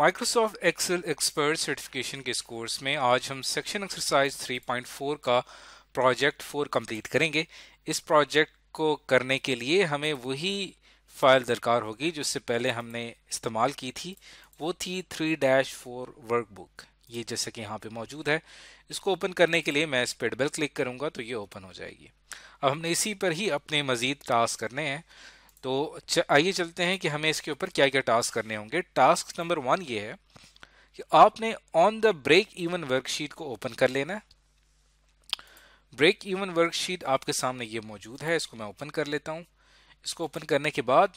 Microsoft Excel expert certification के इस course में आज हम सेक्शन एक्सरसाइज 3.4 का प्रोजेक्ट 4 कंप्लीट करेंगे इस प्रोजेक्ट को करने के लिए हमें वही फाइल दरकार होगी जिससे पहले हमने इस्तेमाल की थी वो थी 3-4 वर्कबुक ये जैसे कि यहाँ पे मौजूद है इसको ओपन करने के लिए मैं इस पेडबल क्लिक करूँगा तो ये ओपन हो जाएगी अब हमने इसी पर ही अपने मज़ीद टास्क करने हैं तो आइए चलते हैं कि हमें इसके ऊपर क्या क्या टास्क करने होंगे टास्क नंबर वन ये है कि आपने on the break even worksheet को ओपन कर लेना है ब्रेक इवन वर्कशीट आपके सामने ये मौजूद है इसको मैं ओपन कर लेता हूँ इसको ओपन करने के बाद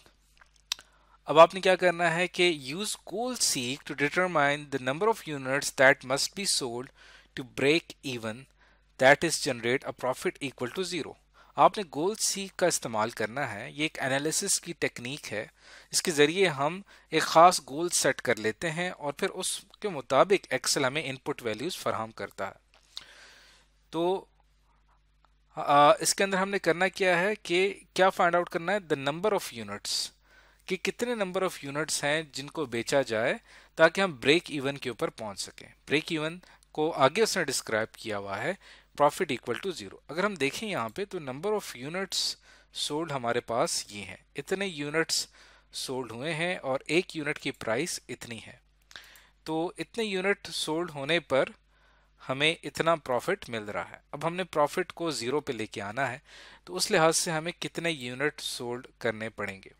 अब आपने क्या करना है कि use goal seek to determine the number of units that must be sold to break even that is generate a profit equal to zero आपने गोल सी का इस्तेमाल करना है ये एक एनालिसिस की टेक्निक है इसके ज़रिए हम एक ख़ास गोल सेट कर लेते हैं और फिर उसके मुताबिक एक्सेल हमें इनपुट वैल्यूज़ फराहम करता है तो आ, इसके अंदर हमने करना क्या है कि क्या फाइंड आउट करना है द नंबर ऑफ़ यूनिट्स कि कितने नंबर ऑफ़ यूनिट्स हैं जिनको बेचा जाए ताकि हम ब्रेक इवन के ऊपर पहुंच सकें ब्रेक इवन को आगे उसने डिस्क्राइब किया हुआ है प्रॉफिट इक्वल टू ज़ीरो अगर हम देखें यहाँ पे तो नंबर ऑफ़ यूनिट्स सोल्ड हमारे पास ये हैं इतने यूनिट्स सोल्ड हुए हैं और एक यूनिट की प्राइस इतनी है तो इतने यूनिट सोल्ड होने पर हमें इतना प्रॉफिट मिल रहा है अब हमने प्रॉफिट को ज़ीरो पे लेके आना है तो उस लिहाज से हमें कितने यूनिट सोल्ड करने पड़ेंगे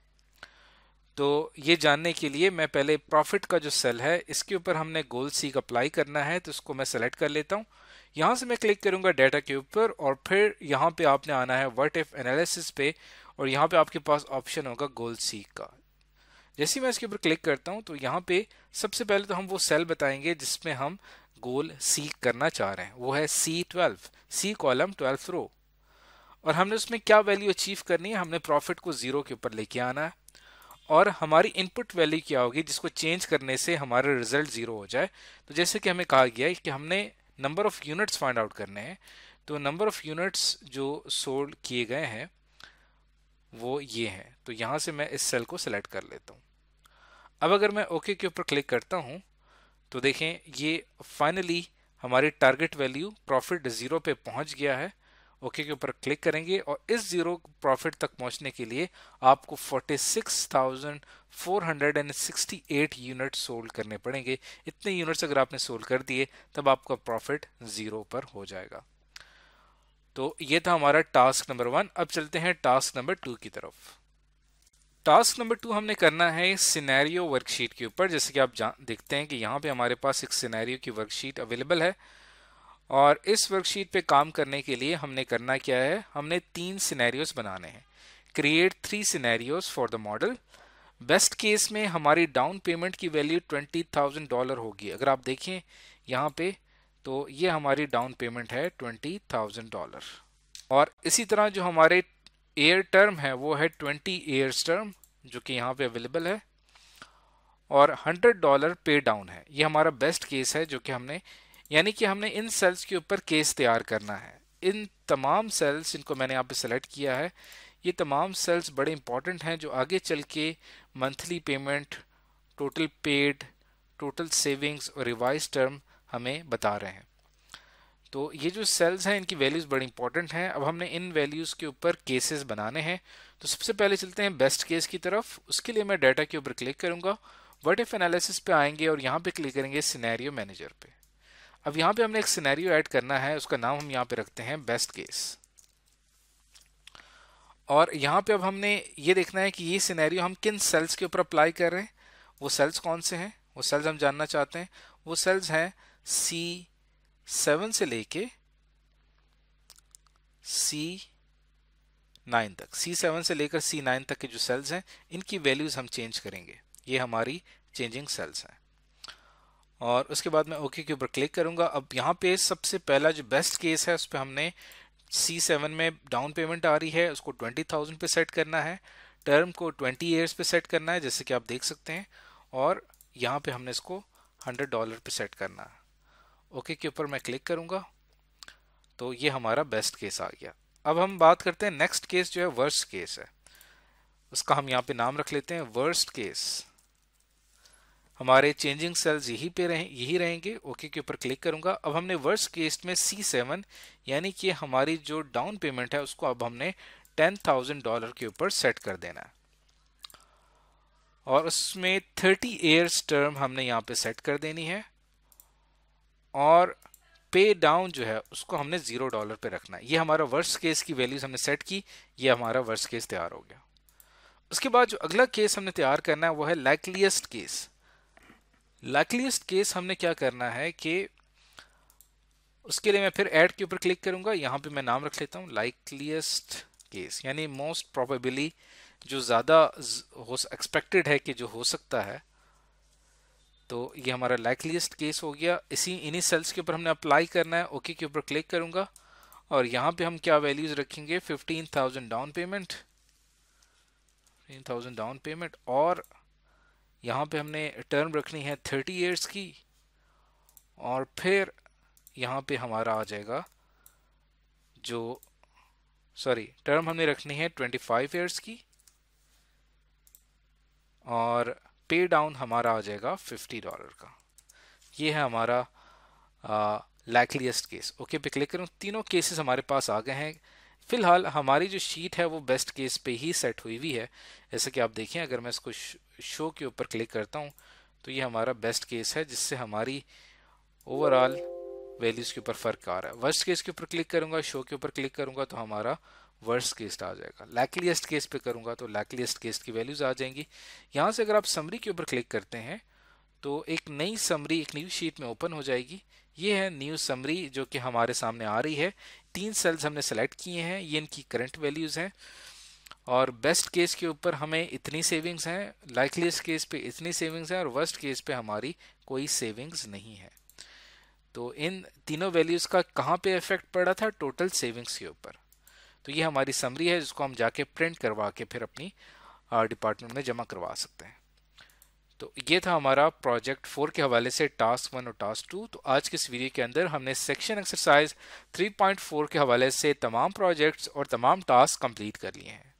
तो ये जानने के लिए मैं पहले प्रॉफिट का जो सेल है इसके ऊपर हमने गोल सीक अप्लाई करना है तो इसको मैं सेलेक्ट कर लेता हूँ यहाँ से मैं क्लिक करूँगा डाटा के ऊपर और फिर यहाँ पे आपने आना है वर्ट इफ एनालिसिस पे और यहाँ पे आपके पास ऑप्शन होगा गोल सीक का जैसे मैं इसके ऊपर क्लिक करता हूँ तो यहाँ पे सबसे पहले तो हम वो सेल बताएंगे जिसमें हम गोल सीक करना चाह रहे हैं वो है C twelve C column twelve row और हमने उसमें क्या वैल्यू अचीव करनी है हमने प्रॉफिट को ज़ीरो के ऊपर लेके आना है और हमारी इनपुट वैल्यू क्या होगी जिसको चेंज करने से हमारे रिजल्ट ज़ीरो हो जाए तो जैसे कि हमें कहा गया है कि हमने number of units find out करने हैं तो नंबर ऑफ़ यूनिट्स जो सोल्ड किए गए हैं वो ये हैं तो यहाँ से मैं इस सेल को सिलेक्ट कर लेता हूँ अब अगर मैं ओके के ऊपर क्लिक करता हूँ तो देखें ये फाइनली हमारी टारगेट वैल्यू प्रॉफिट ज़ीरो पे पहुँच गया है ओके के ऊपर क्लिक करेंगे और इस जीरो प्रॉफिट तक पहुंचने के लिए आपको 46,468 यूनिट सोल्ड करने पड़ेंगे इतने यूनिट्स अगर आपने सोल्ड कर दिए तब आपका प्रॉफिट जीरो पर हो जाएगा तो ये था हमारा टास्क नंबर वन अब चलते हैं टास्क नंबर टू की तरफ टास्क नंबर टू हमने करना है सिनेरियो वर्कशीट के ऊपर जैसे कि आप देखते हैं कि यहाँ पे हमारे पास एक सिनेरियो की वर्कशीट अवेलेबल है और इस वर्कशीट पे काम करने के लिए हमने करना क्या है हमने तीन सिनेरियोस बनाने हैं create three scenarios for the model best case में हमारी डाउन पेमेंट की वैल्यू ट्वेंटी थाउजेंड डॉलर होगी अगर आप देखें यहाँ पे तो ये हमारी डाउन पेमेंट है ट्वेंटी थाउजेंड डॉलर और इसी तरह जो हमारे एयर टर्म है वो है ट्वेंटी ईयर्स टर्म जो कि यहाँ पे अवेलेबल है और हंड्रेड डॉलर पे डाउन है ये हमारा बेस्ट केस है जो कि हमने यानी कि हमने इन सेल्स के ऊपर केस तैयार करना है इन तमाम सेल्स इनको मैंने यहाँ पे सेलेक्ट किया है ये तमाम सेल्स बड़े इंपॉर्टेंट हैं जो आगे चल के monthly payment total paid total savings और रिवाइज टर्म हमें बता रहे हैं तो ये जो सेल्स हैं इनकी वैल्यूज़ बड़ी इंपॉर्टेंट हैं अब हमने इन वैल्यूज़ के ऊपर केसेस बनाने हैं तो सबसे पहले चलते हैं बेस्ट केस की तरफ उसके लिए मैं डाटा के ऊपर क्लिक करूँगा वट इफ़ एनालिसिस पे आएंगे और यहाँ पे क्लिक करेंगे सिनेरियो मैनेजर पे अब यहाँ पे हमने एक सिनेरियो ऐड करना है उसका नाम हम यहाँ पे रखते हैं बेस्ट केस और यहाँ पे अब हमने ये देखना है कि ये सिनेरियो हम किन सेल्स के ऊपर अप्लाई कर रहे हैं वो सेल्स कौन से हैं वो सेल्स हम जानना चाहते हैं वो सेल्स हैं सी सेवन से लेके सी नाइन तक सी सेवन से लेकर सी नाइन तक के जो सेल्स हैं इनकी वैल्यूज़ हम चेंज करेंगे ये हमारी चेंजिंग सेल्स हैं और उसके बाद मैं ओके के ऊपर क्लिक करूँगा अब यहाँ पे सबसे पहला जो बेस्ट केस है उस पर हमने सी सेवन में डाउन पेमेंट आ रही है उसको ट्वेंटी थाउजेंड पे सेट करना है टर्म को ट्वेंटी ईयर्स पे सेट करना है जैसे कि आप देख सकते हैं और यहाँ पे हमने इसको हंड्रेड डॉलर पे सेट करना है ओके के ऊपर मैं क्लिक करूँगा तो ये हमारा बेस्ट केस आ गया अब हम बात करते हैं नेक्स्ट केस जो है वर्स्ट केस है उसका हम यहाँ पे नाम रख लेते हैं वर्स्ट केस हमारे चेंजिंग सेल्स यही पे रहें यही रहेंगे ओके के ऊपर क्लिक करूंगा अब हमने वर्स केस में सी सेवन यानी कि हमारी जो डाउन पेमेंट है उसको अब हमने टेन थाउजेंड डॉलर के ऊपर सेट कर देना और उसमें थर्टी ईयर्स टर्म हमने यहाँ पे सेट कर देनी है और पे डाउन जो है उसको हमने ज़ीरो डॉलर पे रखना है ये हमारा वर्स केस की वैल्यूज हमने सेट की ये हमारा वर्स केस तैयार हो गया उसके बाद जो अगला केस हमने तैयार करना है वो है लाइकलीस्ट केस लकलीस्ट केस हमने क्या करना है कि उसके लिए मैं फिर ऐड के ऊपर क्लिक करूंगा यहाँ पे मैं नाम रख लेता हूँ लाइकलीस्ट केस यानी मोस्ट प्रोबेबली जो ज़्यादा हो एक्सपेक्टेड है कि जो हो सकता है तो ये हमारा लाइकलीस्ट केस हो गया इसी इन्हीं सेल्स के ऊपर हमने अप्लाई करना है ओके के ऊपर क्लिक करूँगा और यहाँ पे हम क्या वैल्यूज़ रखेंगे fifteen thousand down payment fifteen thousand down payment और यहाँ पे हमने टर्म रखनी है थर्टी ईयर्स की और फिर यहाँ पे हमारा आ जाएगा जो सॉरी टर्म हमने रखनी है ट्वेंटी फाइव ईयर्स की और पे डाउन हमारा आ जाएगा फिफ्टी डॉलर का ये है हमारा लैकलीस्ट केस ओके पे क्लिक करूँ तीनों केसेस हमारे पास आ गए हैं फिलहाल हमारी जो शीट है वो बेस्ट केस पे ही सेट हुई हुई है जैसे कि आप देखें अगर मैं इसको शो के ऊपर क्लिक करता हूँ तो ये हमारा बेस्ट केस है जिससे हमारी ओवरऑल वैल्यूज़ के ऊपर फ़र्क आ रहा है वर्स्ट केस के ऊपर क्लिक करूँगा शो के ऊपर क्लिक करूँगा तो हमारा वर्स्ट केस आ जाएगा लैकलीस्ट केस पे करूँगा तो लैकलीस्ट केस की वैल्यूज़ आ जाएंगी यहाँ से अगर आप समरी के ऊपर क्लिक करते हैं तो एक नई समरी एक न्यू शीट में ओपन हो जाएगी ये है न्यू समरी जो कि हमारे सामने आ रही है तीन सेल्स हमने सेलेक्ट किए हैं ये इनकी करंट वैल्यूज़ हैं और बेस्ट केस के ऊपर हमें इतनी सेविंग्स हैं लाइकलीस्ट केस पे इतनी सेविंग्स हैं और वर्स्ट केस पे हमारी कोई सेविंग्स नहीं है तो इन तीनों वैल्यूज़ का कहाँ पे इफेक्ट पड़ा था टोटल सेविंग्स के ऊपर तो ये हमारी समरी है जिसको हम जाके प्रिंट करवा के फिर अपनी डिपार्टमेंट में जमा करवा सकते हैं तो ये था हमारा प्रोजेक्ट फोर के हवाले से टास्क वन और टास्क टू तो आज के इस वीडियो के अंदर हमने सेक्शन एक्सरसाइज 3.4 के हवाले से तमाम प्रोजेक्ट्स और तमाम टास्क कंप्लीट कर लिए हैं